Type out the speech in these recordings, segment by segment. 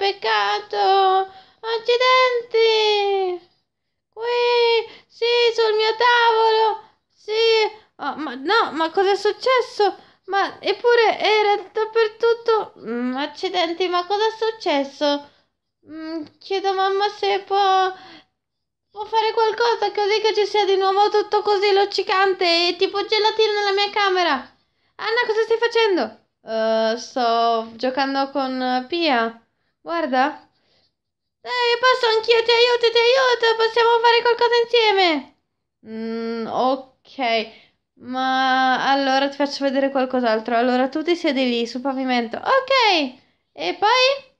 peccato! Accidenti! Qui! Sì, sul mio tavolo! Sì! Oh, ma no, ma cos'è successo? Ma eppure era dappertutto! Mm, accidenti, ma cosa è successo? Mm, chiedo a mamma se può... Può fare qualcosa così che ci sia di nuovo tutto così luccicante e tipo gelatina nella mia camera. Anna, cosa stai facendo? Uh, sto giocando con Pia. Guarda. Dai, eh, posso anch'io, ti aiuto, ti aiuto, possiamo fare qualcosa insieme. Mm, ok, ma allora ti faccio vedere qualcos'altro. Allora tu ti siedi lì sul pavimento. Ok, e poi?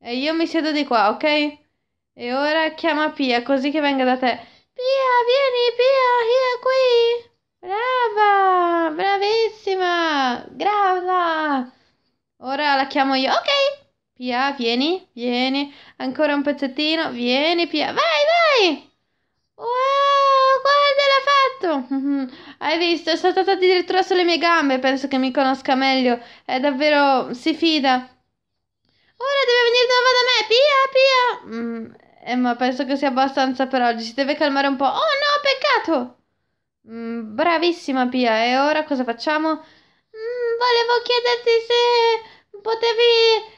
E io mi siedo di qua, ok? E ora chiama Pia così che venga da te. Pia, vieni, Pia, io qui. Brava, bravissima, brava. Ora la chiamo io. Ok, Pia, vieni, vieni, ancora un pezzettino, vieni Pia, vai, vai! Wow, guarda, l'ha fatto! Hai visto, è saltata addirittura sulle mie gambe, penso che mi conosca meglio, è davvero, si fida. Ora deve venire di nuovo da me, Pia, Pia! Mm, eh, ma penso che sia abbastanza per oggi, si deve calmare un po'. Oh no, peccato! Mm, bravissima Pia, e ora cosa facciamo? Mm, volevo chiederti se potevi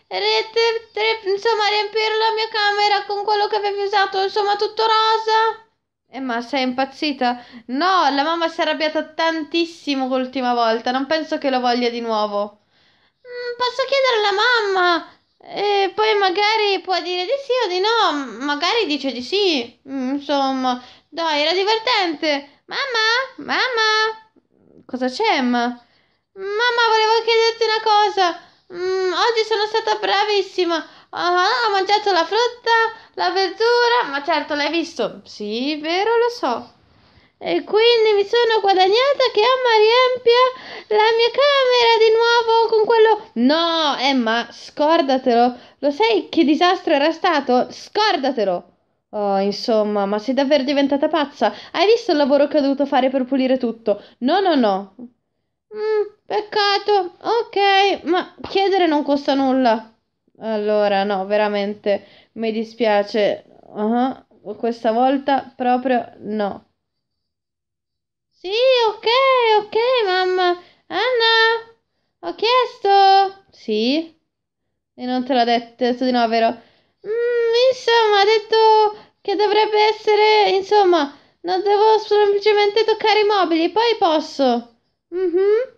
insomma riempire la mia camera con quello che avevi usato, insomma tutto rosa. Eh, ma sei impazzita? No, la mamma si è arrabbiata tantissimo l'ultima volta, non penso che lo voglia di nuovo. Mm, posso chiedere alla mamma? E poi magari può dire di sì o di no, magari dice di sì. Mm, insomma, dai, era divertente. Mamma? Mamma? Cosa c'è, Emma? Mamma, volevo chiederti una cosa. Mm, oggi sono stata bravissima. Uh, ho mangiato la frutta, la verdura, ma certo l'hai visto. Sì, vero, lo so. E quindi mi sono guadagnata che Emma riempia la mia camera di nuovo con quello. No, Emma, scordatelo. Lo sai che disastro era stato? Scordatelo. Oh, insomma, ma sei davvero diventata pazza? Hai visto il lavoro che ho dovuto fare per pulire tutto? No, no, no. Mm, peccato. Ok, ma chiedere non costa nulla. Allora, no, veramente mi dispiace. Uh-huh, questa volta proprio no. Sì, ok, ok, mamma. Anna, ho chiesto. Sì. E non te l'ha detto, di no, vero? Mm, insomma, ha detto che dovrebbe essere, insomma, non devo semplicemente toccare i mobili, poi posso. Mm-hmm.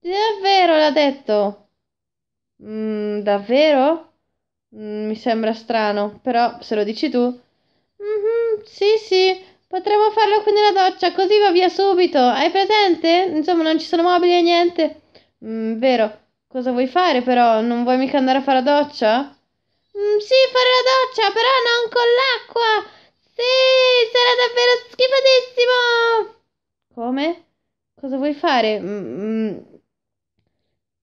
Davvero l'ha detto? Mm, davvero? Mm, mi sembra strano, però se lo dici tu. Mhm, sì, sì, potremmo farlo qui nella doccia, così va via subito. Hai presente? Insomma, non ci sono mobili e niente. Mm, vero. Cosa vuoi fare però? Non vuoi mica andare a fare la doccia? Mm, sì, fare la doccia, però non con l'acqua! Sì, sarà davvero schifatissimo. Come? cosa vuoi fare? Mm, mm,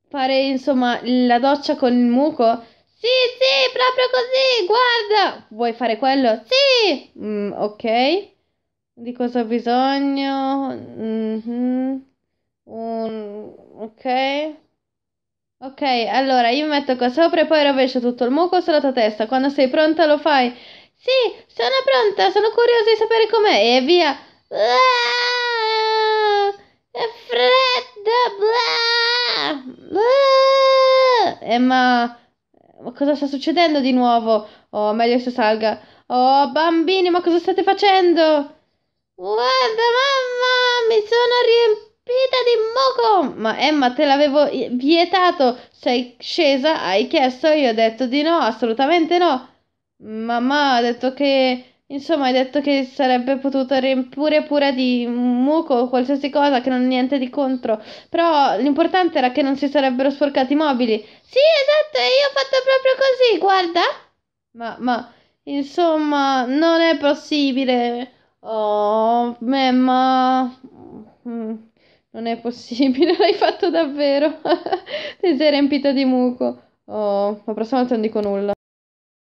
fare insomma la doccia con il muco? Sì, sì, proprio così, guarda! Vuoi fare quello? Sì! Mm, ok. Di cosa ho bisogno? Mm-hmm. Un... Ok. Ok, allora io metto qua sopra e poi rovescio tutto il muco sulla tua testa. Quando sei pronta lo fai. Sì, sono pronta, sono curiosa di sapere com'è. E via. Uah! è fredda, bla, bla. Eh, ma... ma cosa sta succedendo di nuovo? Oh, meglio se salga. Oh, bambini, ma cosa state facendo? Guarda, mamma, mi sono riempita di moco! Ma Emma, te l'avevo vietato! Sei scesa, hai chiesto, io ho detto di no, assolutamente no. Mamma ha detto che Insomma, hai detto che sarebbe potuto riempire pure di muco o qualsiasi cosa che non niente di contro. Però l'importante era che non si sarebbero sporcati i mobili. Sì, esatto, e io ho fatto proprio così, guarda. Ma, ma, insomma, non è possibile. Oh, me, ma... Mm, non è possibile, l'hai fatto davvero. Ti sei riempito di muco. Oh, la prossima volta non dico nulla.